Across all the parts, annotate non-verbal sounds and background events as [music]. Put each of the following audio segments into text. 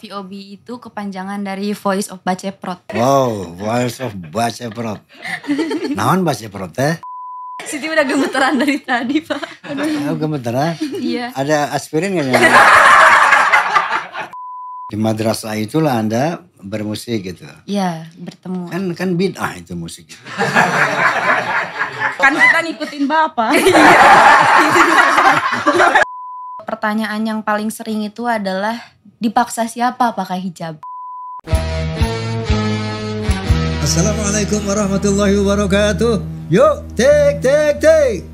VOB itu kepanjangan dari Voice of Baceprot. Wow, Voice of Baceprot. [laughs] Naon Baceprot teh? Siti udah gemeteran dari tadi, Pak. Aduh. Oh, gemeteran? Iya. Ada aspirin gak? Ya? Di madrasah itulah Anda bermusik gitu. Iya, bertemu. Kan kan bid'ah itu musik. Gitu. kan kita ngikutin Bapak. [laughs] Iya. Pertanyaan yang paling sering itu adalah dipaksa siapa pakai hijab. Assalamualaikum warahmatullahi wabarakatuh. Yuk, take, take, take.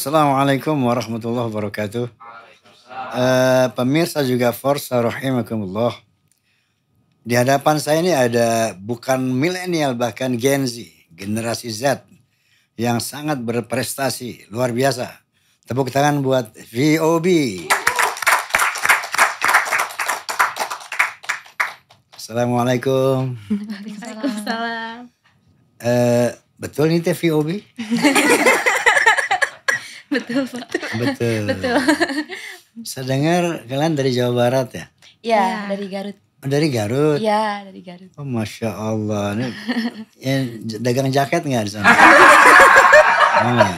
Assalamualaikum warahmatullahi wabarakatuh. Uh, pemirsa juga Forza Rahimakumullah. Di hadapan saya ini ada bukan milenial bahkan Gen Z, generasi Z yang sangat berprestasi, luar biasa. Tepuk tangan buat VOB. Assalamualaikum. Waalaikumsalam. Uh, betul nih teh VOB? [laughs] Betul, [laughs] Pak. Betul. Betul. [laughs] Saya dengar kalian dari Jawa Barat ya? Iya, ya. dari Garut. Oh, dari Garut? Iya, dari Garut. Oh, Masya Allah. Ini, [laughs] ya, dagang jaket nggak di sana? oh,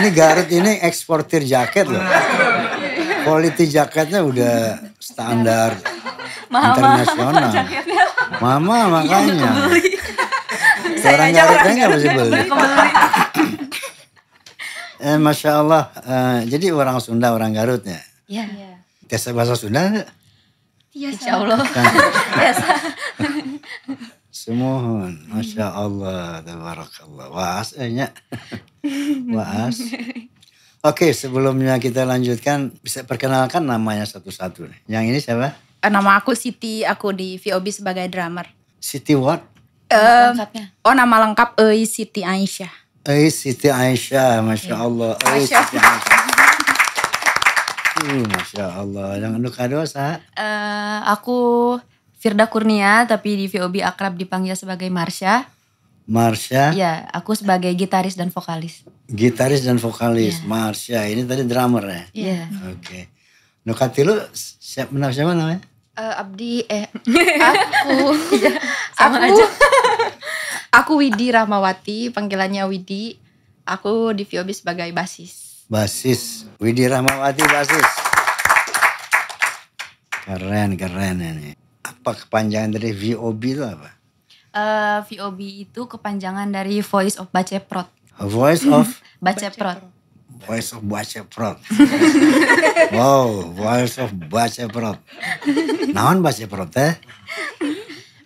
ini Garut ini eksportir jaket loh. Quality jaketnya udah standar internasional. Mama iya, makanya. Seorang Garutnya nggak bisa beli. Eh, Masya Allah, uh, jadi orang Sunda, orang Garutnya. Ya. Iya. Yeah. bahasa Sunda? Iya, Insya Allah. Kan? Semohon, Masya Allah, Tabarakallah. Waas, eh, ya. Waas. Oke, okay, sebelumnya kita lanjutkan, bisa perkenalkan namanya satu-satu. Yang ini siapa? Eh, nama aku Siti, aku di VOB sebagai drummer. Siti what? um, oh, nama lengkap Ei Siti Aisyah. Ay Siti Aisyah, Masya Allah. Ay Aisyah. Siti Aisyah. [laughs] Hmm, uh, Masya Allah. Yang lu anu kado, Sa? Uh, eh, aku Firda Kurnia, tapi di VOB akrab dipanggil sebagai Marsha. Marsha? Iya, aku sebagai gitaris dan vokalis. Gitaris dan vokalis, yeah. Marsha. Ini tadi drummer ya? Iya. Yeah. Oke. Okay. Nukati lu siapa namanya? Uh, Abdi eh [laughs] aku ya, sama aku aja. [laughs] Aku Widi Rahmawati, panggilannya Widi. Aku di VOB sebagai basis. Basis, Widi Rahmawati basis. Keren, keren ini. Apa kepanjangan dari VOB itu apa? Uh, eh, VOB itu kepanjangan dari Voice of Baceprot. A voice of? [laughs] Baceprot. Voice of Baceprot. [laughs] wow, Voice of Baceprot. Naon Baceprot teh?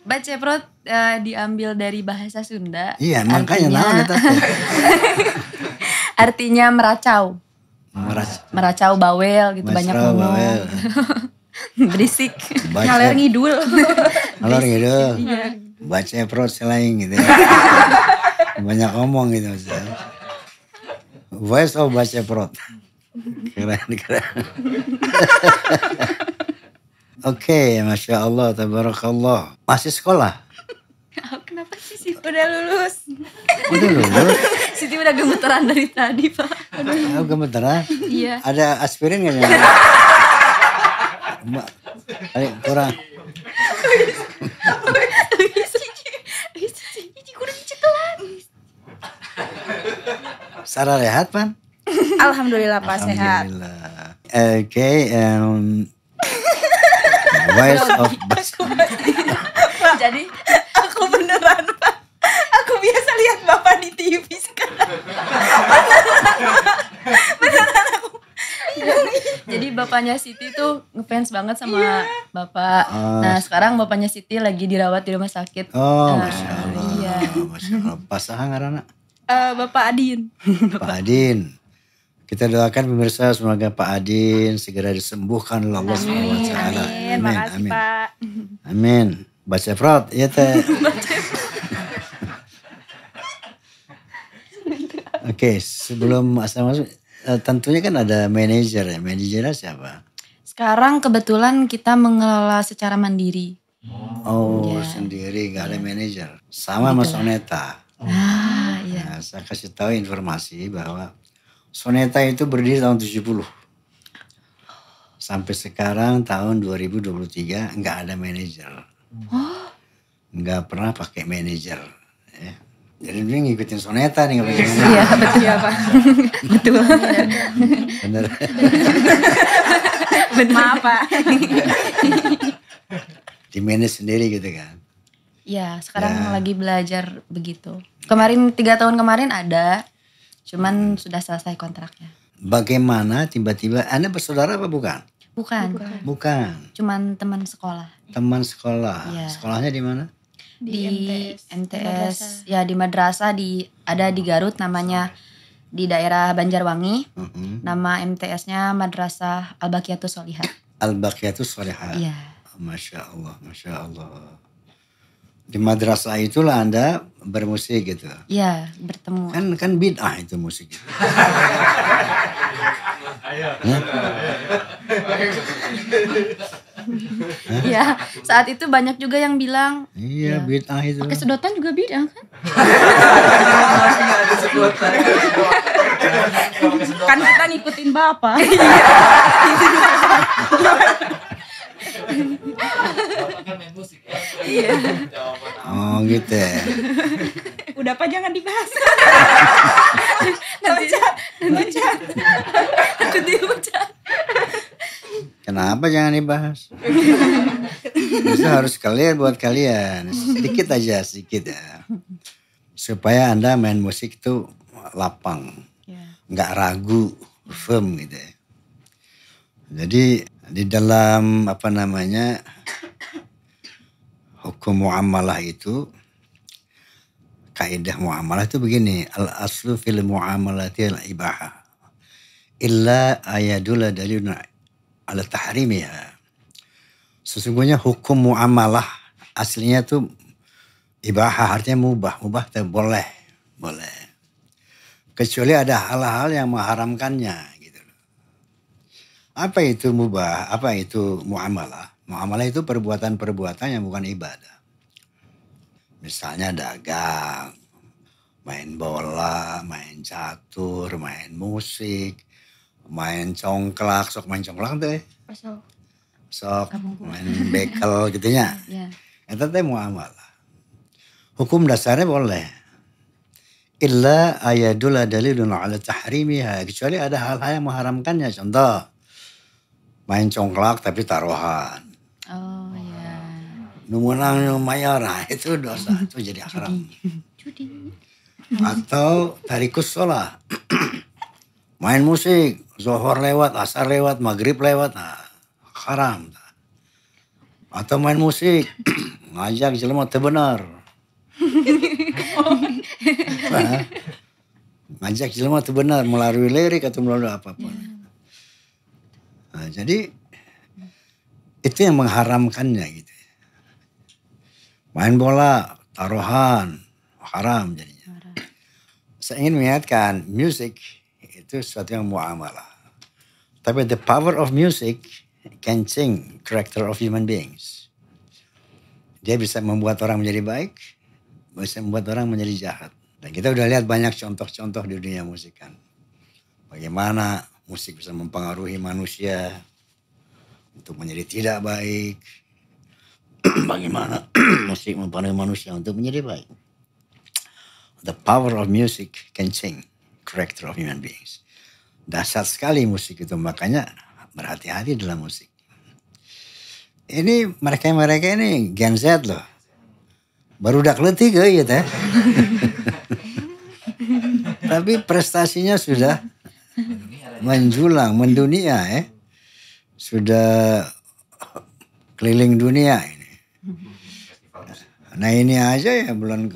Baceprot uh, eh, diambil dari bahasa Sunda. Iya, makanya naon ya, ya? [laughs] artinya meracau. Meracau. Meracau bawel gitu Meracau, banyak ngomong. Bawel. [laughs] Berisik. Ngaler ngidul. [laughs] Ngaler ngidul. Iya. Baceprot selain gitu. Ya. banyak ngomong gitu misalnya. Voice of Baceprot. Keren, keren. Oke, okay, masya Allah, tabarakallah. Masih sekolah? [laughs] Kenapa sih Siti? Udah lulus. Udah lulus. [laughs] Siti udah gemeteran dari tadi Pak. Udah. Oh, gemeteran? Iya. Ada aspirin nggak? Mbak, eh, kurang. Sarah rehat, Pan? Alhamdulillah, Pak, sehat. Oke, okay, um, Voice of [laughs] Jadi aku beneran Pak. Aku biasa lihat Bapak di TV sekarang. beneran. beneran aku. Jadi bapaknya Siti tuh ngefans banget sama yeah. bapak. Oh. Nah sekarang bapaknya Siti lagi dirawat di rumah sakit. Oh, nah, masya Allah. Iya. Masya Allah. pasangan ah, anak Uh, eh, bapak Adin. Bapak Adin. Kita doakan pemirsa semoga Pak Adin segera disembuhkan oleh Allah Amin. Amin. Amin. Makasih amin. Pak. Amin. Baca prot ya teh. [laughs] [laughs] Oke, okay, sebelum asal masuk eh, tentunya kan ada manajer ya. Manajernya siapa? Sekarang kebetulan kita mengelola secara mandiri. Oh, ya. sendiri gak ada manajer. Sama Mas Oneta. Oh. Ah, iya. Nah, saya kasih tahu informasi bahwa Soneta itu berdiri tahun 70. Sampai sekarang tahun 2023 nggak ada manajer. Nggak pernah pakai manajer. Ya. Jadi dia ngikutin soneta nih nggak Iya betul ya betul. Bener. Bener. Maaf Pak. Di manage sendiri gitu kan. Ya sekarang ya. lagi belajar begitu. Kemarin tiga tahun kemarin ada Cuman sudah selesai kontraknya. Bagaimana tiba-tiba Anda bersaudara apa bukan? Bukan. Bukan. bukan. Cuman teman sekolah. Teman sekolah. Ya. Sekolahnya di mana? Di, MTS. MTS. Ya di madrasah di ada di Garut namanya di daerah Banjarwangi. Uh -huh. Nama MTS-nya Madrasah Al-Baqiyatus Solihah. Al-Baqiyatus Solihah. Iya. Masya Allah, Masya Allah di madrasah itulah Anda bermusik gitu. Iya, bertemu. Kan kan bid'ah itu musik. Gitu. [laughs] Iya, saat itu banyak juga yang bilang. Iya, ya. bid'ah itu. Pakai sedotan juga bid'ah kan? kan kita ngikutin bapak. [laughs] [laughs] Iya kan main musik ya. Iya. Oh gitu ya. Udah apa jangan dibahas. [laughs] nanti cat, Aku Kenapa jangan dibahas? Justru harus kalian buat kalian. Sedikit aja, sedikit ya. Supaya Anda main musik itu lapang. Iya. Nggak ragu, firm gitu ya. Jadi di dalam apa namanya hukum muamalah itu kaidah muamalah itu begini al aslu fil muamalati al ibaha illa ayadullah dalilun ala tahrimiha sesungguhnya hukum muamalah aslinya itu ibahah artinya mubah mubah boleh boleh kecuali ada hal-hal yang mengharamkannya apa itu mubah? Apa itu muamalah? Muamalah itu perbuatan-perbuatan yang bukan ibadah. Misalnya dagang, main bola, main catur, main musik, main congklak, sok main congklak teh. Sok. Sok main bekel [laughs] gitu ya. Itu teh muamalah. Hukum dasarnya boleh illa ayadullah dalilun ala tahrimiha kecuali ada hal-hal yang mengharamkannya contoh main congklak tapi taruhan. Oh iya. Nu menang nah, [laughs] itu dosa itu jadi haram. Judi. Atau tarikus sholat. [clears throat] main musik, zohor lewat, asar lewat, maghrib lewat, nah, haram. Atau main musik, [clears throat] ngajak jelema tebenar. nah, [laughs] ngajak jelema tebenar, melalui lirik atau melalui apapun. Yeah. Nah, jadi itu yang mengharamkannya gitu. Main bola, taruhan, haram jadinya. Saya ingin mengingatkan, musik itu sesuatu yang muamalah. Tapi the power of music can change character of human beings. Dia bisa membuat orang menjadi baik, bisa membuat orang menjadi jahat. Dan kita udah lihat banyak contoh-contoh di dunia musik kan. Bagaimana musik bisa mempengaruhi manusia untuk menjadi tidak baik. [clears throat] Bagaimana [clears throat] musik mempengaruhi manusia untuk menjadi baik. The power of music can change character of human beings. Dasar sekali musik itu makanya berhati-hati dalam musik. Ini mereka-mereka ini Gen Z loh. Baru udah keletih ke gitu ya teh. [laughs] Tapi prestasinya sudah [laughs] menjulang, mendunia ya. Sudah keliling dunia ini. Nah ini aja ya bulan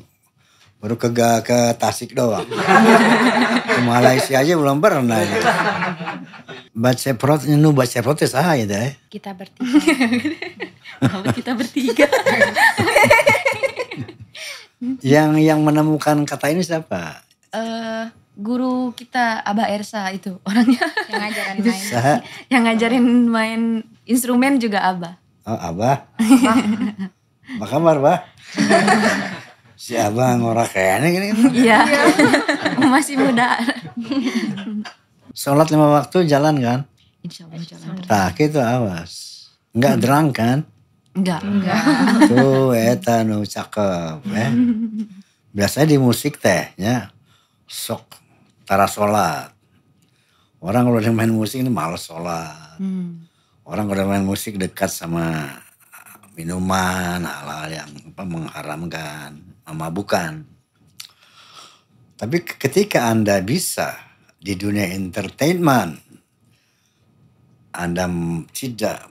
baru ke ke Tasik doang. ke Malaysia aja belum pernah. Ya. Baca prot nu baca protes ah itu ya. Kita bertiga. kita bertiga. yang yang menemukan kata ini siapa? Uh, guru kita Abah Ersa itu orangnya yang ngajarin main yang ngajarin main instrumen juga Abah oh Abah apa kabar Bah si Abah ngorak kayaknya gini iya masih muda sholat lima waktu jalan kan Insya Allah jalan tak itu awas nggak hmm. derang kan Enggak. Enggak. Tuh, eta nu cakep. Eh. Biasanya di musik teh, ya. Sok antara sholat. Orang kalau udah main musik ini malas sholat. Hmm. Orang kalau udah main musik dekat sama ah, minuman, hal-hal yang apa, mengharamkan, memabukan. Tapi ketika Anda bisa di dunia entertainment, Anda tidak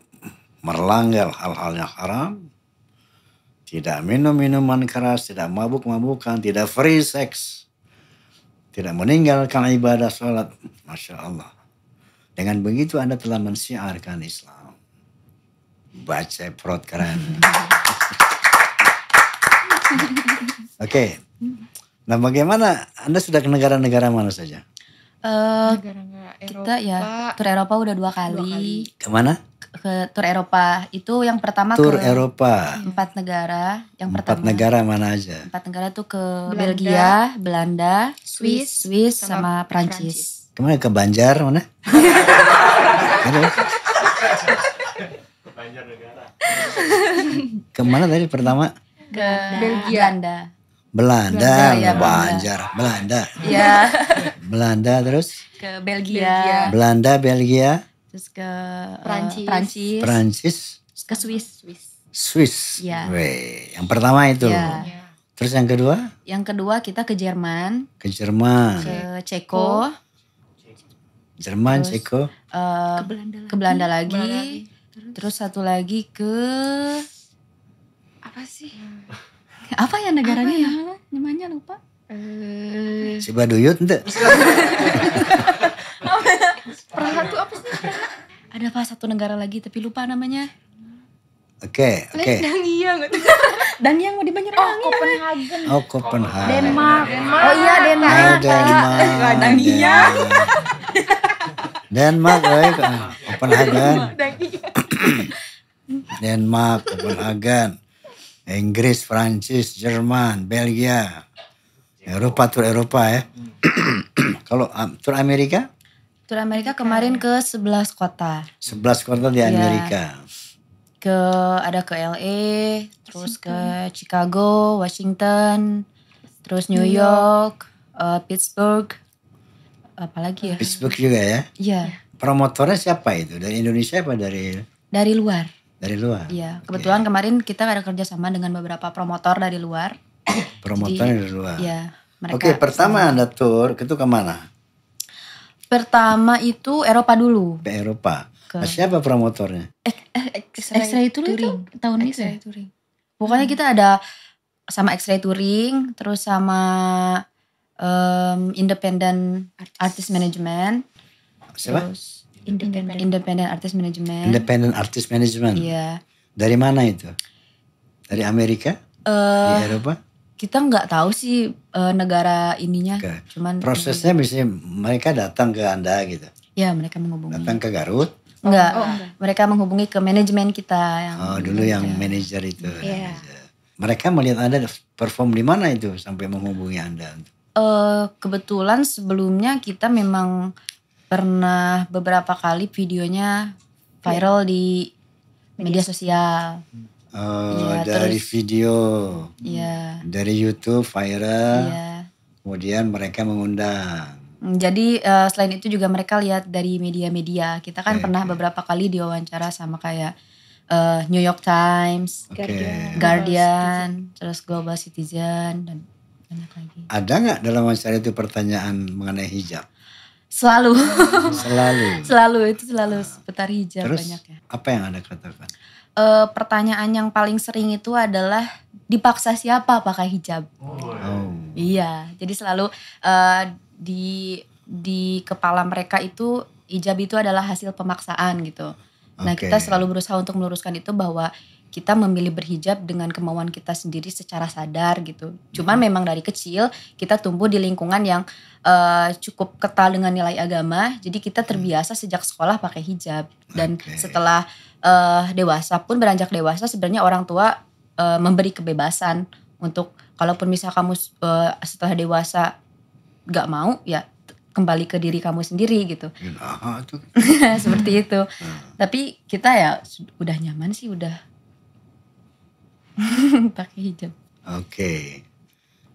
merlanggar hal-hal yang haram, tidak minum minuman keras, tidak mabuk-mabukan, tidak free sex, tidak meninggalkan ibadah sholat. Masya Allah. Dengan begitu Anda telah mensiarkan Islam. Baca perut keren. [laughs] Oke. Okay. Nah bagaimana Anda sudah ke negara-negara mana saja? Uh, eh, negara -negara Eropa. Kita ya tur Eropa udah dua kali. Dua kali. Kemana? ke tur Eropa itu yang pertama tur ke Eropa empat negara yang empat pertama empat negara mana aja empat negara tuh ke Belanda, Belgia Belanda Swiss Swiss sama, sama Prancis kemana ke Banjar mana ke kemana tadi pertama ke Belgia Belanda Belanda, Belanda ya, Banjar, Belanda. Iya. Belanda terus ke Belgia. Belanda, Belgia terus ke eh, Prancis Prancis Prancis, ke Swiss, Swiss. Swiss. Ya. Weh, yang pertama itu. Ya. Terus yang kedua? Yang kedua kita ke Jerman. Ke Jerman. Ke Ceko. Jerman, terus, Ceko. Uh, ke Belanda lagi. Ke Belanda lagi. Terus. terus satu lagi ke apa sih? Apa ya negaranya apa ya? ya? Namanya lupa. Eh. Si Baduyut ente. tuh [laughs] ada apa satu negara lagi tapi lupa namanya Oke, oke. Dan yang [laughs] mau di Banyuwangi. Oh, Copenhagen. Oh, Copenhagen. Denmark. Denmark. Oh iya, Denmark. Oh, Denmark. [laughs] Dania. Denmark, baik. Copenhagen. [coughs] Denmark, Copenhagen. Inggris, Prancis, Jerman, Belgia. Eropa, tur Eropa ya. Hmm. [coughs] Kalau ah, tur Amerika? Tur Amerika kemarin ke 11 kota. 11 kota di iya. Amerika. Ya. Ke ada ke LA, terus ke Chicago, Washington, terus New York, uh, Pittsburgh. Apalagi ya? Pittsburgh juga ya? Iya. Promotornya siapa itu? Dari Indonesia apa dari Dari luar. Dari luar. Iya, kebetulan okay. kemarin kita ada sama dengan beberapa promotor dari luar. Promotor dari luar. Iya. Oke, okay, pertama sama. Anda tur itu kemana? Pertama itu Eropa dulu. Ke Eropa. Ke... Nah, siapa promotornya? Eh, eh, X-ray itu ya? touring. tahun ini. X-ray touring. Pokoknya hmm. kita ada sama X-ray touring, terus sama um, independent artist, artist management. Siapa? independent. Independent artist management. Independent artist management. Iya. Dari mana itu? Dari Amerika? Uh, Di eh, Eropa? kita nggak tahu sih e, negara ininya. Ke, Cuman prosesnya bisa mereka datang ke anda gitu. Ya mereka menghubungi. Datang ke Garut. Enggak, oh, mereka menghubungi ke manajemen kita yang Oh, dulu yang manajer itu. Yeah. Iya. Mereka melihat Anda perform di mana itu sampai menghubungi Anda? Uh, kebetulan sebelumnya kita memang pernah beberapa kali videonya iya. viral yeah. di media sosial. Hmm Oh, ya, dari terus, video, Iya. dari YouTube viral, Iya. kemudian mereka mengundang. Hmm, jadi uh, selain itu juga mereka lihat dari media-media. Kita kan okay, iya. pernah beberapa kali diwawancara sama kayak uh, New York Times, Guardian, Guardian terus Global Citizen dan banyak lagi. Ada nggak dalam wawancara itu pertanyaan mengenai hijab? Selalu. selalu. [laughs] selalu itu selalu seputar hijab terus, banyak ya. Apa yang anda katakan? uh, pertanyaan yang paling sering itu adalah dipaksa siapa pakai hijab? Oh. Iya, jadi selalu uh, di di kepala mereka itu hijab itu adalah hasil pemaksaan gitu. Nah, kita selalu berusaha untuk meluruskan itu bahwa kita memilih berhijab dengan kemauan kita sendiri secara sadar gitu. Cuman hmm. memang dari kecil kita tumbuh di lingkungan yang uh, cukup ketal dengan nilai agama, jadi kita terbiasa sejak sekolah pakai hijab dan okay. setelah uh, dewasa pun beranjak dewasa sebenarnya orang tua uh, memberi kebebasan untuk kalaupun misal kamu uh, setelah dewasa gak mau ya kembali ke diri kamu sendiri gitu. Iya, [laughs] Seperti itu. Hmm. Tapi kita ya udah nyaman sih udah [laughs] pakai hijab. Oke. Okay.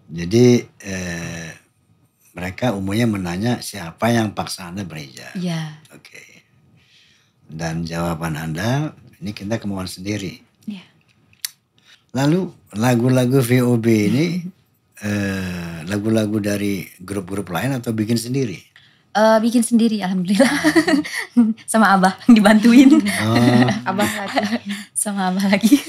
Jadi eh, mereka umumnya menanya siapa yang paksa Anda berhijab. Iya. Oke. Okay dan jawaban Anda ini kita kemauan sendiri. Iya. Lalu lagu-lagu VOB ini eh, lagu-lagu eh, dari grup-grup lain atau bikin sendiri? Uh, bikin sendiri alhamdulillah [laughs] sama abah dibantuin oh. [laughs] abah lagi sama abah lagi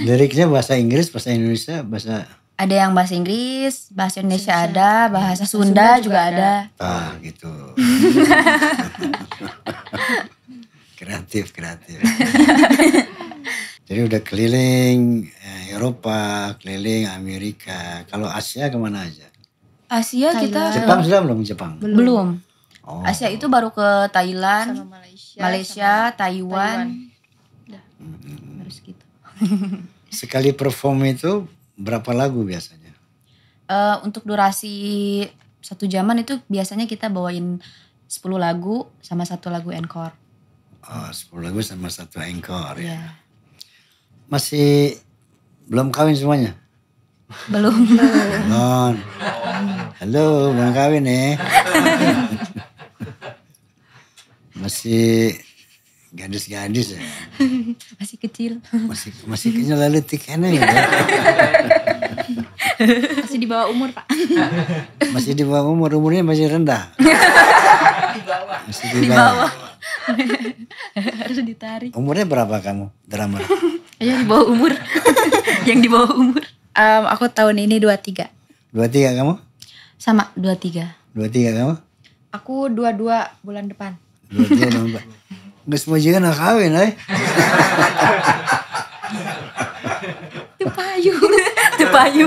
liriknya bahasa Inggris bahasa Indonesia bahasa ada yang bahasa Inggris, bahasa Indonesia Sisa. ada, bahasa Sunda, Sunda juga, juga ada. ada. Ah, gitu. [laughs] kreatif kreatif [laughs] jadi udah keliling eh, Eropa keliling Amerika kalau Asia kemana aja Asia kita Jepang sudah belum Jepang belum, Oh. Asia itu baru ke Thailand sama Malaysia, Malaysia sama Taiwan, Taiwan. harus gitu [laughs] sekali perform itu berapa lagu biasanya uh, untuk durasi satu jaman itu biasanya kita bawain 10 lagu sama satu lagu encore Oh, 10 lagu sama satu engkor ya. Iya. Masih belum kawin semuanya? Belum. belum. Halo, belum kawin ya. masih gadis-gadis ya. Masih kecil. Masih masih kecil lalu tikene ya. masih di bawah umur, Pak. masih di bawah umur, umurnya masih rendah. Masih di bawah. Di bawah. [laughs] Harus ditarik. Umurnya berapa kamu drama? Iya di bawah umur. yang di bawah umur. [laughs] Um, aku tahun ini 23. 23 kamu? Sama 23. 23 kamu? Aku 22 bulan depan. 22 bulan depan. Gak semua juga nak kawin eh. [laughs] Tepayu. Tepayu.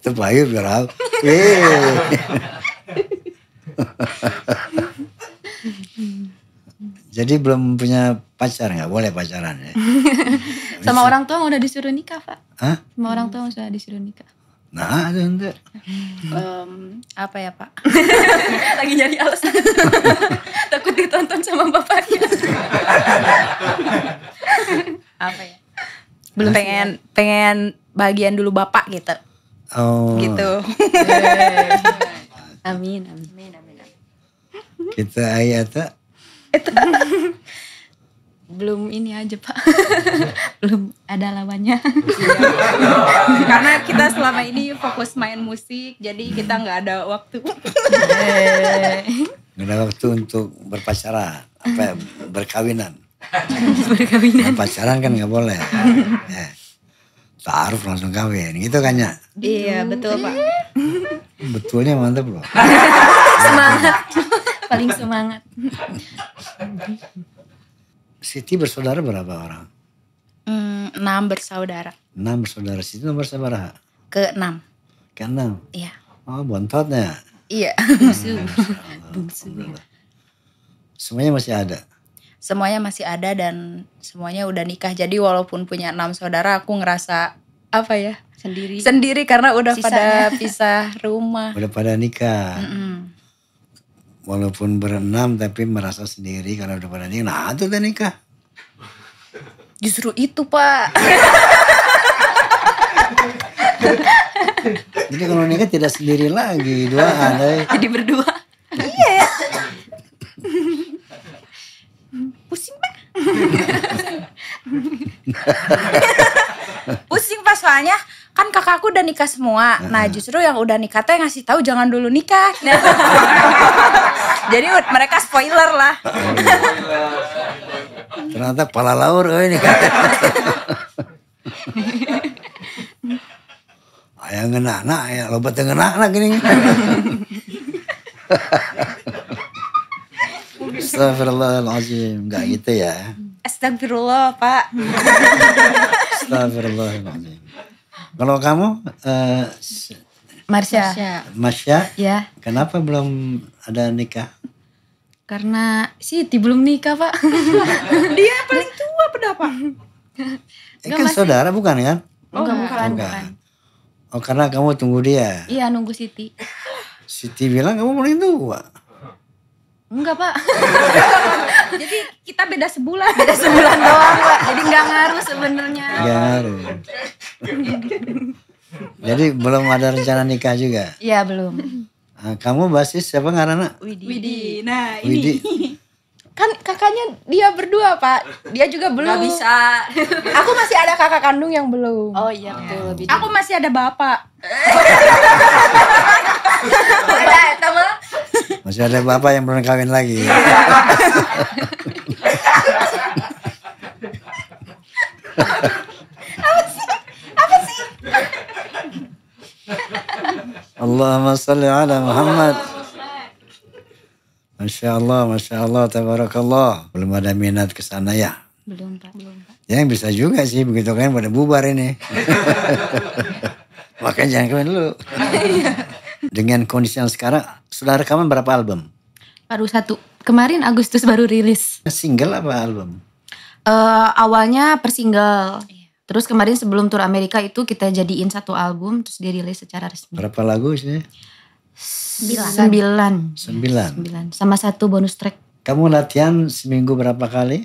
Tepayu berapa? Eh. [laughs] Jadi belum punya pacar nggak boleh pacaran ya. [laughs] Sama orang tua udah disuruh nikah pak? Hah? Sama orang tua sudah disuruh nikah. Nah, ada enggak? Um, apa ya pak? [laughs] Lagi nyari alasan. Takut ditonton sama bapaknya. apa ya? Belum pengen pengen bagian dulu bapak gitu. Oh. Gitu. amin, amin. amin. Kita ayata. itu [laughs] Belum ini aja pak. [laughs] Belum ada lawannya. [laughs] Karena kita selama ini fokus main musik. Jadi kita nggak ada waktu. Nggak ada waktu untuk berpacaran. Apa berkawinan. berkawinan. Pacaran kan nggak boleh. Eh, Taruh langsung kawin gitu kan ya. Iya betul pak. Betulnya mantep loh. Semangat paling semangat. [laughs] Siti bersaudara berapa orang? Mm, enam bersaudara. Enam bersaudara. Siti nomor berapa? Ke enam. Ke enam? Iya. Oh bontotnya? Iya. [laughs] Bungsu. Bungsu. Semuanya masih ada? Semuanya masih ada dan semuanya udah nikah. Jadi walaupun punya enam saudara aku ngerasa apa ya? Sendiri. Sendiri karena udah Sisanya. pada [laughs] pisah rumah. Udah pada nikah. Mm -mm walaupun berenam tapi merasa sendiri karena udah pada nikah. Nah itu udah nikah. Justru itu pak. Jadi kalau nikah tidak sendiri lagi, dua ada. Eh. Jadi berdua. iya. Ya. Pusing pak. [laughs] Pusing pak soalnya kan kakakku udah nikah semua. Hmm. Nah justru yang udah nikah tuh yang ngasih tahu jangan dulu nikah. [laughs] Jadi mereka spoiler lah. [laughs] Ternyata pala laur ini. kan. Ayah anak, ayah bete ngena anak gini. [laughs] Astagfirullahaladzim, enggak gitu ya. Astagfirullah, Pak. Astagfirullahaladzim. Kalau kamu uh, Marsha. Marsha. Ya. Kenapa belum ada nikah? Karena Siti belum nikah, Pak. [laughs] Dia paling tua pendapat. Eh, kan masih... saudara bukan kan? Oh, enggak, bukan. bukan. bukan. Oh, karena kamu tunggu dia. Iya, nunggu Siti. Siti bilang kamu paling tua. Enggak pak [laughs] Jadi kita beda sebulan Beda sebulan doang pak Jadi nggak ngaruh sebenarnya Nggak ngaruh Jadi belum ada rencana nikah juga? Iya belum ah, kamu basis siapa ngarana? Widi. Widi. Nah, ini. Widi kan kakaknya dia berdua pak dia juga belum Gak bisa [laughs] aku masih ada kakak kandung yang belum oh iya betul iya. lebih aku masih ada bapak masih ada bapak yang belum kawin lagi Allahumma salli ala Muhammad Masya Allah, Masya Allah, Tabarakallah. Belum ada minat ke sana ya? Belum Pak, belum Pak. Ya bisa juga sih, begitu kan pada bubar ini. [laughs] Makanya jangan kemen dulu. Iya. Dengan kondisi yang sekarang, sudah rekaman berapa album? Baru satu. Kemarin Agustus baru rilis. Single apa album? Uh, awalnya per Terus kemarin sebelum tour Amerika itu kita jadiin satu album, terus dirilis secara resmi. Berapa lagu sih? Sembilan. Sembilan. Sembilan. Sembilan. Sama satu bonus track. Kamu latihan seminggu berapa kali?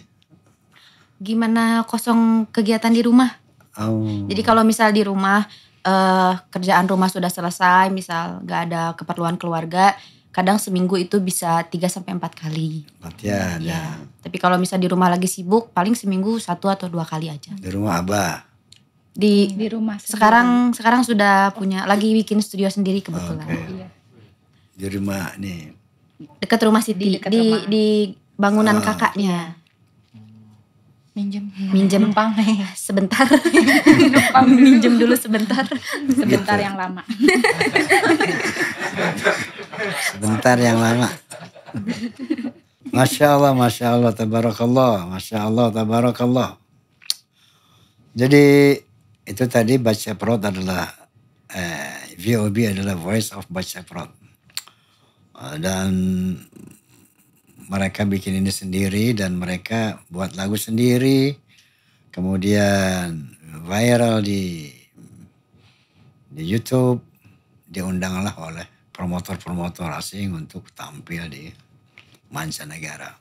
Gimana kosong kegiatan di rumah? Oh. Jadi kalau misal di rumah uh, kerjaan rumah sudah selesai, misal gak ada keperluan keluarga, kadang seminggu itu bisa 3 sampai empat kali. Latihan ya. ya. Tapi kalau misal di rumah lagi sibuk, paling seminggu satu atau dua kali aja. Di rumah abah di di rumah sendiri. sekarang sekarang sudah punya lagi bikin studio sendiri kebetulan. Okay. Iya. Di rumah nih. Dekat rumah Siti di di, rumah. di bangunan oh. kakaknya. Minjem. Minjem numpang sebentar. numpang Minjem dulu sebentar. Sebentar gitu. yang lama. sebentar yang lama. Masya Allah, Masya Allah, Tabarakallah, Masya Allah, Tabarakallah. Jadi itu tadi Baca Prod adalah eh, VOB adalah Voice of Baca Prod. Eh, dan mereka bikin ini sendiri dan mereka buat lagu sendiri kemudian viral di di YouTube diundanglah oleh promotor-promotor asing untuk tampil di mancanegara.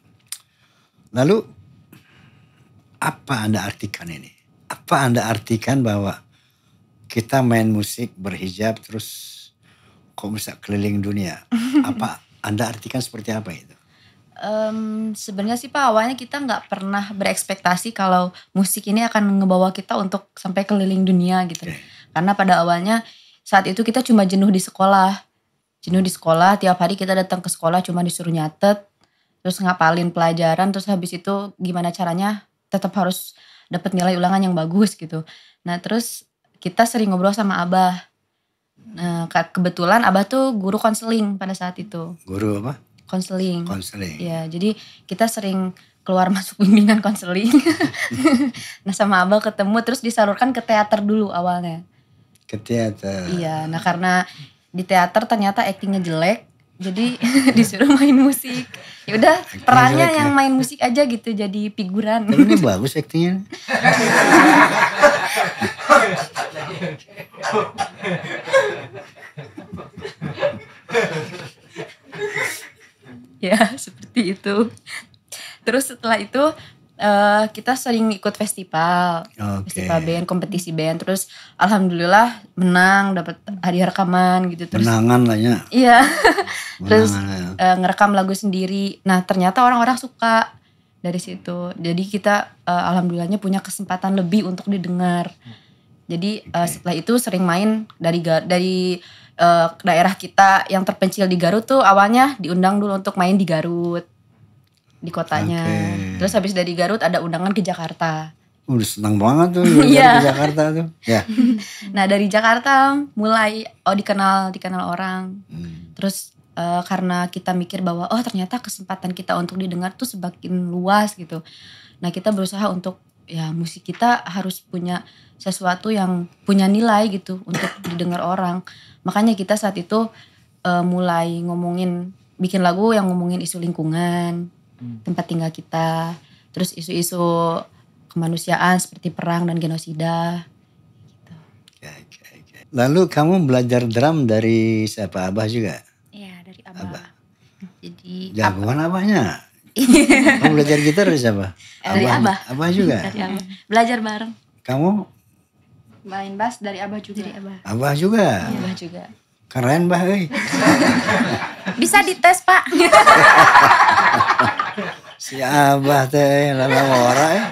Lalu apa Anda artikan ini? Apa Anda artikan bahwa kita main musik berhijab terus kok bisa keliling dunia? [laughs] Apa Anda artikan seperti apa itu? Um, sebenarnya sih Pak awalnya kita nggak pernah berekspektasi kalau musik ini akan ngebawa kita untuk sampai keliling dunia gitu. Okay. Karena pada awalnya saat itu kita cuma jenuh di sekolah. Jenuh di sekolah, tiap hari kita datang ke sekolah cuma disuruh nyatet, terus ngapalin pelajaran, terus habis itu gimana caranya tetap harus dapat nilai ulangan yang bagus gitu. Nah terus kita sering ngobrol sama abah Nah, kebetulan abah tuh guru konseling pada saat itu. Guru apa? Konseling. Konseling. Ya, jadi kita sering keluar [laughs] masuk bimbingan konseling. [laughs] nah, sama abah ketemu terus disalurkan ke teater dulu awalnya. Ke teater. Iya, nah karena di teater ternyata aktingnya jelek, jadi [laughs] disuruh main musik. Ya udah perannya jelek, yang ya. main musik aja gitu jadi figuran. Tapi ini bagus aktingnya ya seperti itu terus setelah itu uh, kita sering ikut festival okay. festival band kompetisi band terus alhamdulillah menang dapat hadiah rekaman gitu terus menangan lah ya iya [laughs] terus ya. Uh, ngerekam lagu sendiri nah ternyata orang-orang suka dari situ jadi kita uh, alhamdulillahnya punya kesempatan lebih untuk didengar jadi eh, okay. uh, setelah itu sering main dari dari uh, daerah kita yang terpencil di Garut tuh awalnya diundang dulu untuk main di Garut di kotanya. Okay. Terus habis dari Garut ada undangan ke Jakarta. Udah senang banget tuh [laughs] yeah. ke Jakarta tuh. Ya. Yeah. [laughs] nah dari Jakarta mulai oh dikenal dikenal orang. Hmm. Terus uh, karena kita mikir bahwa oh ternyata kesempatan kita untuk didengar tuh semakin luas gitu. Nah kita berusaha untuk ya musik kita harus punya sesuatu yang punya nilai gitu untuk [coughs] didengar orang. Makanya kita saat itu uh, mulai ngomongin bikin lagu yang ngomongin isu lingkungan, hmm. tempat tinggal kita, terus isu-isu kemanusiaan seperti perang dan genosida. Gitu. Ya, ya, ya. Lalu kamu belajar drum dari siapa Abah juga? Iya dari Abah. Abah. Jadi jagoan Abah. abahnya Iya. Kamu belajar gitar dari siapa? Eh, dari Abah. Abah, abah juga? abah. Belajar bareng. Kamu? Main bass dari Abah juga. Dari Abah. Abah juga? Iya. Abah juga. Keren bah, eh. [laughs] Bisa dites pak. [laughs] si Abah teh, lama ora eh.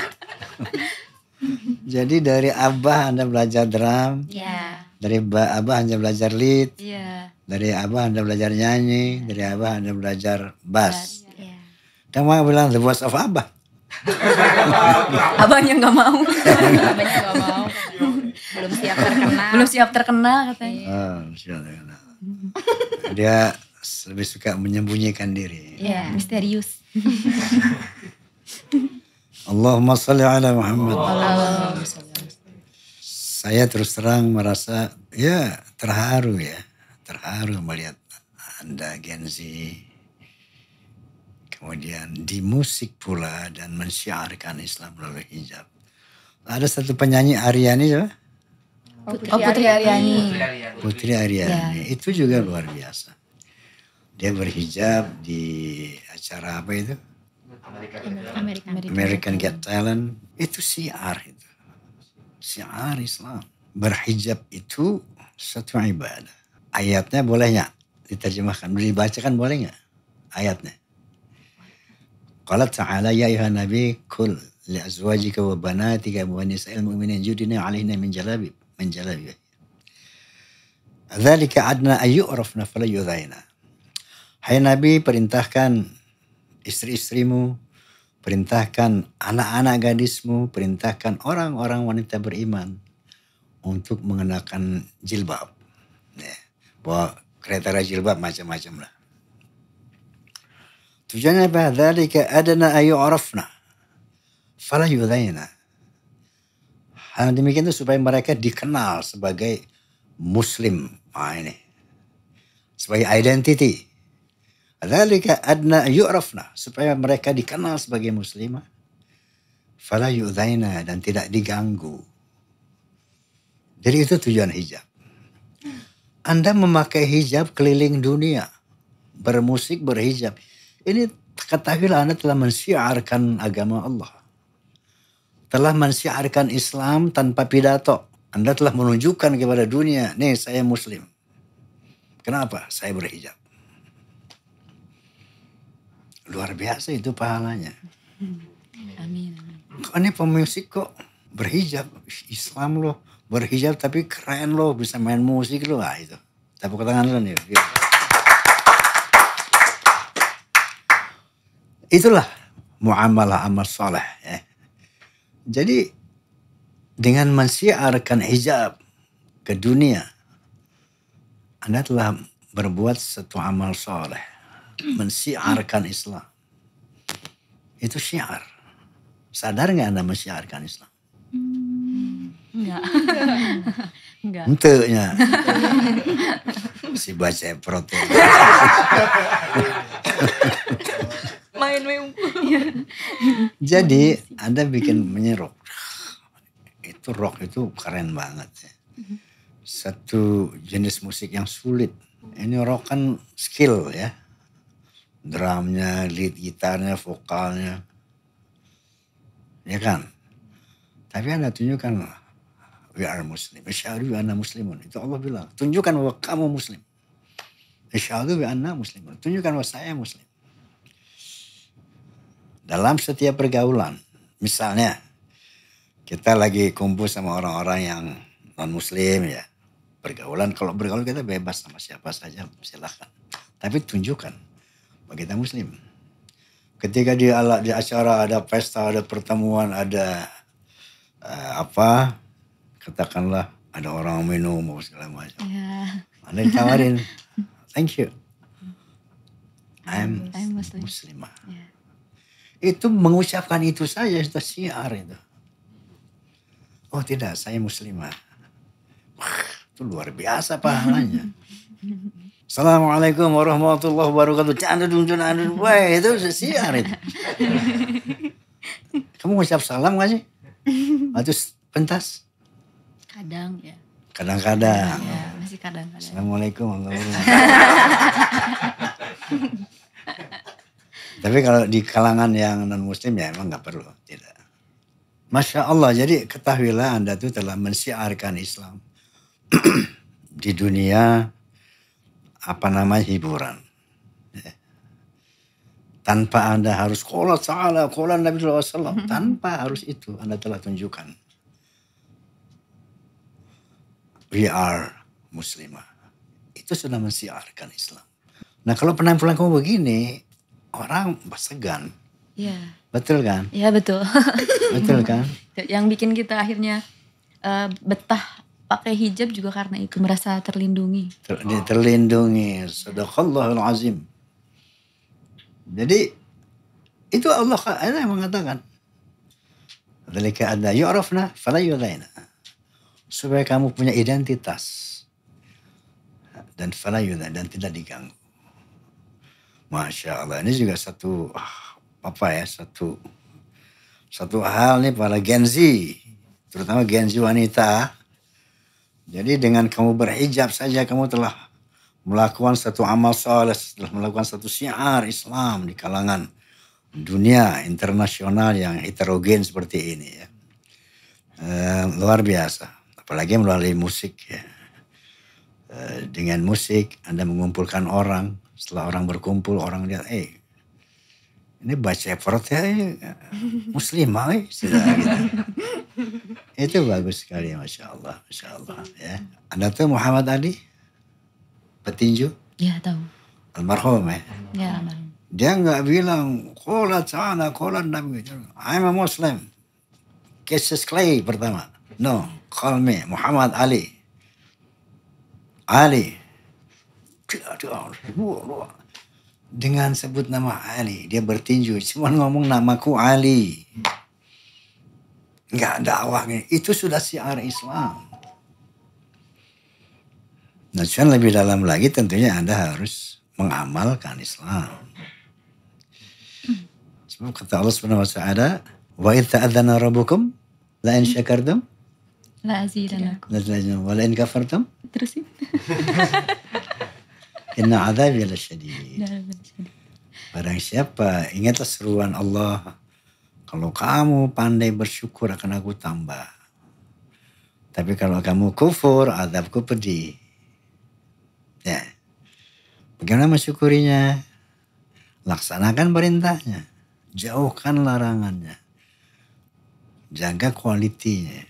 [laughs] Jadi dari Abah Anda belajar drum. Iya. Yeah. Iya. dari abah anda belajar lead, yeah. dari abah anda belajar nyanyi, yeah. dari abah anda belajar bass. Yeah. Kamu iya. iya. mau bilang the voice of abah? [laughs] Abahnya nggak mau. Abahnya nggak mau. Belum siap terkenal. Belum siap terkenal katanya. Oh, siap Dia lebih suka menyembunyikan diri. Ya, yeah, misterius. [laughs] Allahumma salli ala Muhammad. Allahumma salli saya terus terang merasa ya terharu ya. Terharu melihat Anda Gen Z. Kemudian di musik pula dan mensiarkan Islam melalui hijab. Ada satu penyanyi Aryani ya Putri, oh, oh, Putri Aryani. Aryani. Putri Aryani. Ya. Itu juga luar biasa. Dia berhijab di acara apa itu? American, American, American Get Talent. Itu siar itu syiar Islam. Berhijab itu satu ibadah. Ayatnya boleh nggak diterjemahkan? Dibacakan boleh nggak ayatnya? Qala ta'ala ya ayuhan nabi kul li azwajika wa banatika wa nisa'il mu'minin judina alihna min jalabib. Min jalabib. Dzalika adna ayyurafna fala Hai Nabi perintahkan istri-istrimu Perintahkan anak-anak gadismu, perintahkan orang-orang wanita beriman untuk mengenakan jilbab. Ya, bahwa kriteria jilbab macam-macam lah. Tujuannya apa? Dalika adana falah fala yudhaina. Hal demikian itu supaya mereka dikenal sebagai muslim. Nah ini. Sebagai identity. Dzalika adna yu'rafna supaya mereka dikenal sebagai muslimah. Fala yu'dzaina dan tidak diganggu. Jadi itu tujuan hijab. Anda memakai hijab keliling dunia, bermusik berhijab. Ini ketahuilah Anda telah mensiarkan agama Allah. Telah mensiarkan Islam tanpa pidato. Anda telah menunjukkan kepada dunia, nih saya muslim. Kenapa? Saya berhijab. Luar biasa itu pahalanya. Amin. Kok ini pemusik kok berhijab Islam loh berhijab tapi keren loh bisa main musik loh ah itu tepuk tangan lo nih gitu. itulah muamalah amal soleh ya. jadi dengan mensiarkan hijab ke dunia anda telah berbuat satu amal soleh mensiarkan Islam. Itu syiar. Sadar nggak Anda mensiarkan Islam? Enggak. [laughs] Enggak. entuknya masih baca protein. Ya. Main iya. Jadi Anda bikin menyerok. Itu rock itu keren banget ya. Mm-hmm. Satu jenis musik yang sulit. Ini rock kan skill ya drumnya, lead gitarnya, vokalnya. Ya kan? Tapi Anda tunjukkan we are muslim. Isyadu we anna muslimun. Itu Allah bilang. Tunjukkan bahwa kamu muslim. Isyadu we anna muslimun. Tunjukkan bahwa saya muslim. Dalam setiap pergaulan. Misalnya kita lagi kumpul sama orang-orang yang non muslim ya. Pergaulan, kalau bergaul kita bebas sama siapa saja silahkan. Tapi tunjukkan kita muslim. Ketika di, ala, di acara ada pesta, ada pertemuan, ada uh, apa, katakanlah ada orang minum atau segala macam. Yeah. Anda ditawarin, [laughs] thank you. I'm, Muslim. Yeah. Ya. Itu mengucapkan itu saja sudah syiar itu. Oh tidak, saya Muslimah. Wah, itu luar biasa pahalanya. [laughs] Assalamualaikum warahmatullahi wabarakatuh. Canda dung dung. Wah itu sesiar itu. [laughs] Kamu ngucap salam gak sih? [laughs] Atau pentas? Kadang ya. Kadang-kadang. Ya, masih kadang-kadang. Assalamualaikum warahmatullahi wabarakatuh. [laughs] Tapi kalau di kalangan yang non muslim ya emang nggak perlu, tidak. Masya Allah, jadi ketahuilah Anda tuh telah mensiarkan Islam [clears throat] di dunia apa namanya hiburan. Ya. Tanpa Anda harus kola salah, kola Nabi SAW. Mm-hmm. Tanpa harus itu Anda telah tunjukkan. We are muslimah. Itu sudah mensiarkan Islam. Nah kalau penampilan kamu begini, orang segan. Iya. Betul kan? Iya betul. betul kan? [laughs] Yang bikin kita akhirnya uh, betah pakai hijab juga karena itu merasa terlindungi. Ter, oh. Terlindungi. Sadaqallahul azim. Jadi itu Allah, Allah yang mengatakan. Dalika anda yu'rafna fala Supaya kamu punya identitas. Dan fala dan tidak diganggu. Masya Allah. Ini juga satu ah, apa ya satu satu hal nih para Gen Z terutama Gen Z wanita jadi dengan kamu berhijab saja kamu telah melakukan satu amal soleh, telah melakukan satu syiar Islam di kalangan dunia internasional yang heterogen seperti ini ya. E, luar biasa, apalagi melalui musik ya. E, dengan musik Anda mengumpulkan orang, setelah orang berkumpul orang lihat, eh ini baca perutnya eh, muslimah ya. Sudah, gitu. Itu bagus sekali Masya Allah. Masya Allah ya. Anda tahu Muhammad Ali? Petinju? Ya tahu. Almarhum ya? Ya almarhum. Dia nggak bilang, kola sana, kola nabi. I'm a Muslim. Kisses clay pertama. No, call me Muhammad Ali. Ali. Dengan sebut nama Ali, dia bertinju. Cuma ngomong namaku Ali nggak dakwahnya itu sudah siar Islam. Nah, cuman lebih dalam lagi tentunya Anda harus mengamalkan Islam. Sebab kata Allah Subhanahu wa taala, "Wa idza adzana rabbukum la in syakartum la azidanakum la azidanakum wa la in kafartum" Terusin. [laughs] Inna azabi lasyadid. Barang siapa ingatlah seruan Allah kalau kamu pandai bersyukur akan aku tambah. Tapi kalau kamu kufur, adabku pedih. Ya. Bagaimana mensyukurinya? Laksanakan perintahnya. Jauhkan larangannya. Jaga kualitinya.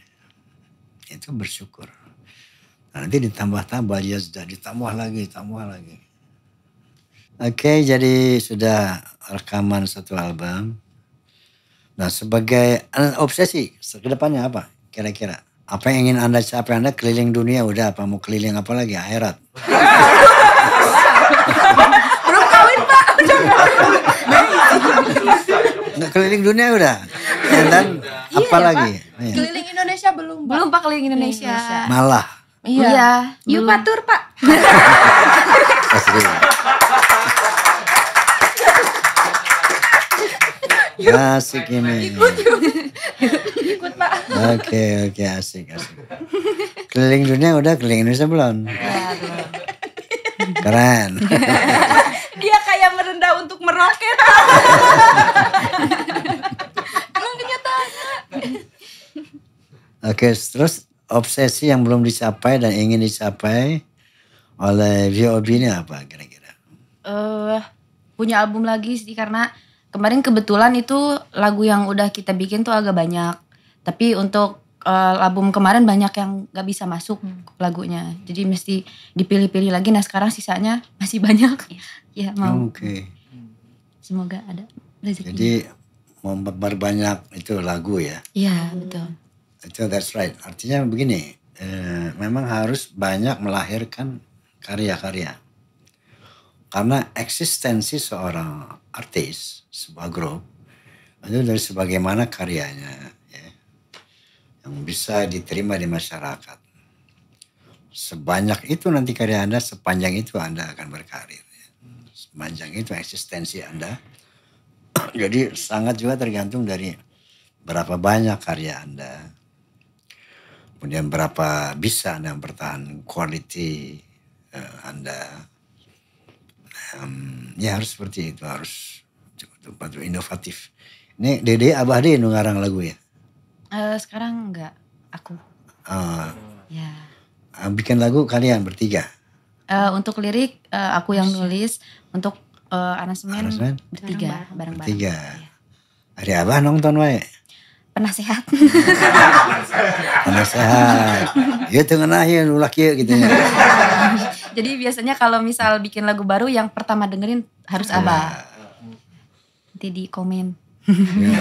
Itu bersyukur. Nah, nanti ditambah-tambah, ya sudah ditambah lagi, tambah lagi. Oke, jadi sudah rekaman satu album. Nah sebagai eh, obsesi kedepannya apa kira-kira? Apa yang ingin Anda capai? Anda keliling dunia udah apa? Mau keliling apa lagi? Akhirat. Belum kawin pak. Nggak keliling dunia udah. Dan iya, apa lagi? Iya. Keliling Indonesia belum pak. Belum pak keliling Indonesia. Malah. Iya. iya Yuk pak pak. [laughs] Yuk. Asik ini. Ikut, yuk. Ikut Pak. Oke, okay, oke, okay, asik, asik. Keliling dunia udah, keliling Indonesia belum? Iya, Keren. Dia kayak merendah untuk meroket. Emang kenyataan. Oke, okay, terus obsesi yang belum dicapai dan ingin dicapai oleh VOB ini apa kira-kira? Uh, punya album lagi sih karena kemarin kebetulan itu lagu yang udah kita bikin tuh agak banyak. Tapi untuk uh, album kemarin banyak yang gak bisa masuk hmm. lagunya. Jadi mesti dipilih-pilih lagi. Nah sekarang sisanya masih banyak. Iya. [laughs] ya mau. Oke. Okay. Semoga ada rezeki. Jadi memperbanyak itu lagu ya. Iya betul. Itu that's right. Artinya begini. Eh, memang harus banyak melahirkan karya-karya. Karena eksistensi seorang artis sebuah grup itu dari sebagaimana karyanya ya, yang bisa diterima di masyarakat. Sebanyak itu nanti karya Anda, sepanjang itu Anda akan berkarir. Ya. Sepanjang itu eksistensi Anda. [clears throat] Jadi sangat juga tergantung dari berapa banyak karya Anda. Kemudian berapa bisa Anda bertahan quality uh, Anda. Um, ya harus seperti itu, harus Tempat yang inovatif. Ini Dede Abah Dede ngarang lagu ya? Uh, sekarang enggak, aku. Uh, ya. Uh, bikin lagu kalian bertiga? Uh, untuk lirik uh, aku yang iya. nulis, untuk uh, aransemen bertiga, bareng-bareng. Bertiga. Ya. Hari Abah nonton wae penasehat. [laughs] penasehat. Ya tengah nahir ulah ya gitu ya. [laughs] Jadi biasanya kalau misal bikin lagu baru yang pertama dengerin harus nah, Abah nanti di komen.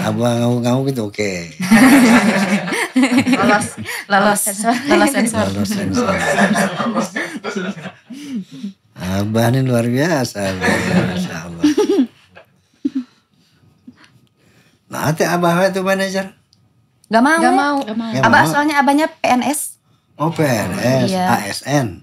abang ya, kamu gitu oke. Okay. [laughs] lolos, lolos, lolos sensor. Lolos sensor. abah ini luar biasa, masya Allah. Nah, teh abah itu manajer. Gak mau. Gak mau. Gak Abah soalnya abahnya PNS. Oh PNS, ASN.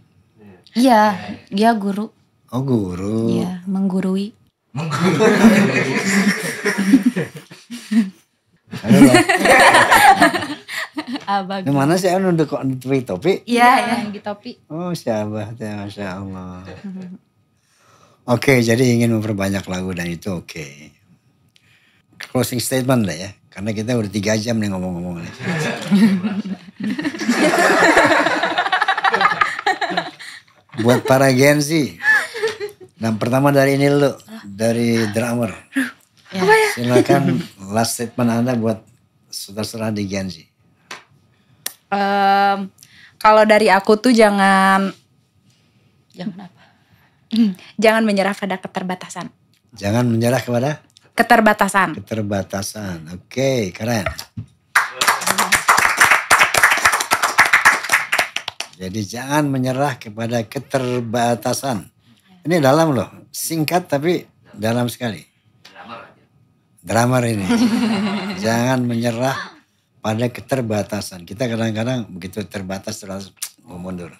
Iya. iya, dia guru. Oh guru. Iya, menggurui. Abah. [laughs] Yang mana sih anu kok di topi? Iya, iya, iya, yang di topi. Oh, siapa? teh Masya Allah. oke, okay, jadi ingin memperbanyak lagu dan itu oke. Okay. Closing statement lah ya. Karena kita udah tiga jam nih ngomong-ngomong nih. [laughs] Buat para Gen Z. Dan nah, pertama dari ini lu dari drummer. [gasps] Ya. Silakan last statement Anda buat saudara-saudara di Genji. Um, kalau dari aku tuh jangan jangan apa? [clears throat] Jangan menyerah pada keterbatasan. Jangan menyerah kepada keterbatasan. Keterbatasan. Oke, okay, keren. Jadi jangan menyerah kepada keterbatasan. Ini dalam loh, singkat tapi dalam sekali. Drummer ini. Jangan menyerah pada keterbatasan. Kita kadang-kadang begitu terbatas terus mundur.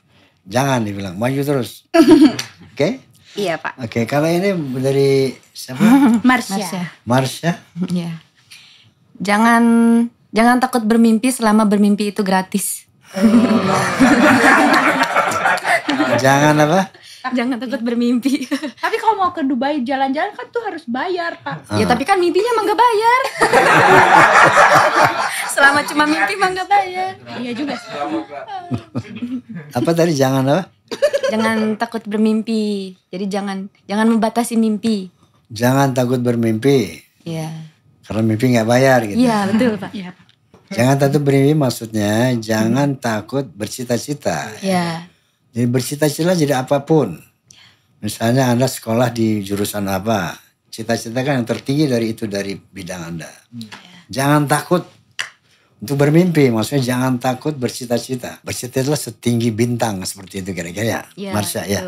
Jangan dibilang maju terus. [laughs] Oke? Okay? Iya Pak. Oke, okay, kalau ini dari siapa? [laughs] Marsha. Marsha? Iya. Jangan jangan takut bermimpi selama bermimpi itu gratis. Oh. [laughs] jangan apa? jangan iya. takut bermimpi [laughs] tapi kalau mau ke Dubai jalan-jalan kan tuh harus bayar pak ah. ya tapi kan mimpinya emang gak bayar [laughs] selama cuma mimpi emang gak bayar iya juga [laughs] apa tadi jangan apa jangan takut bermimpi jadi jangan jangan membatasi mimpi jangan takut bermimpi iya karena mimpi nggak bayar gitu iya betul pak iya pak Jangan takut bermimpi maksudnya jangan takut bercita-cita. iya. Jadi bercita-cita jadi apapun. Misalnya Anda sekolah di jurusan apa. Cita-citakan yang tertinggi dari itu dari bidang Anda. Yeah. Hmm. Jangan takut untuk bermimpi. Maksudnya jangan takut bercita-cita. Bercita-cita setinggi bintang seperti itu kira-kira ya. Yeah, Marsha ya.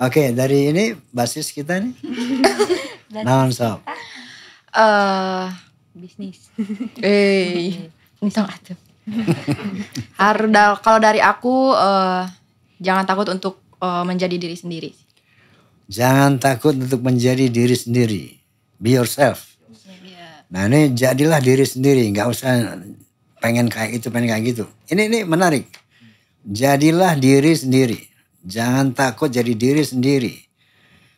Oke okay, dari ini basis kita nih. [laughs] nah sob. Uh, bisnis. [laughs] Eh, untung atuh. [laughs] Harus kalau dari aku uh, jangan takut untuk uh, menjadi diri sendiri. Jangan takut untuk menjadi diri sendiri. Be yourself. Yeah. Nah ini jadilah diri sendiri, nggak usah pengen kayak itu, pengen kayak gitu. Ini ini menarik. Jadilah diri sendiri. Jangan takut jadi diri sendiri.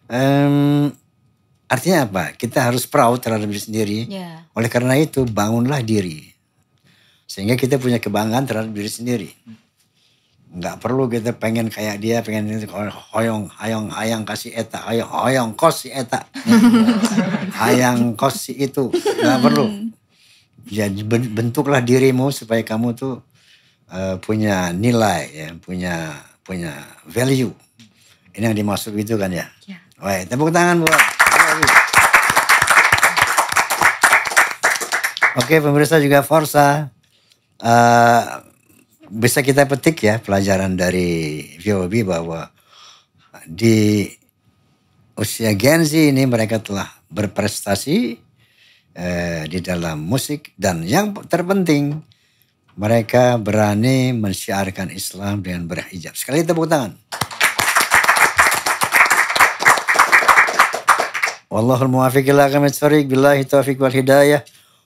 Um, artinya apa? Kita harus proud terhadap diri sendiri. Yeah. Oleh karena itu bangunlah diri. Sehingga kita punya kebanggaan terhadap diri sendiri nggak perlu kita pengen kayak dia pengen ini hoyong hayong hayang kasih eta hoyong hoyong kos si eta [laughs] hayang kos si itu nggak perlu hmm. ya bentuklah dirimu supaya kamu tuh uh, punya nilai ya punya punya value ini yang dimaksud itu kan ya, yeah. tepuk tangan buat Oke pemirsa juga Forsa uh, bisa kita petik ya pelajaran dari VOB bahwa di usia Gen Z ini mereka telah berprestasi eh, di dalam musik dan yang terpenting mereka berani mensiarkan Islam dengan berhijab. Sekali tepuk tangan. Wallahul muwafiq ila aqwamit billahi taufiq wal hidayah.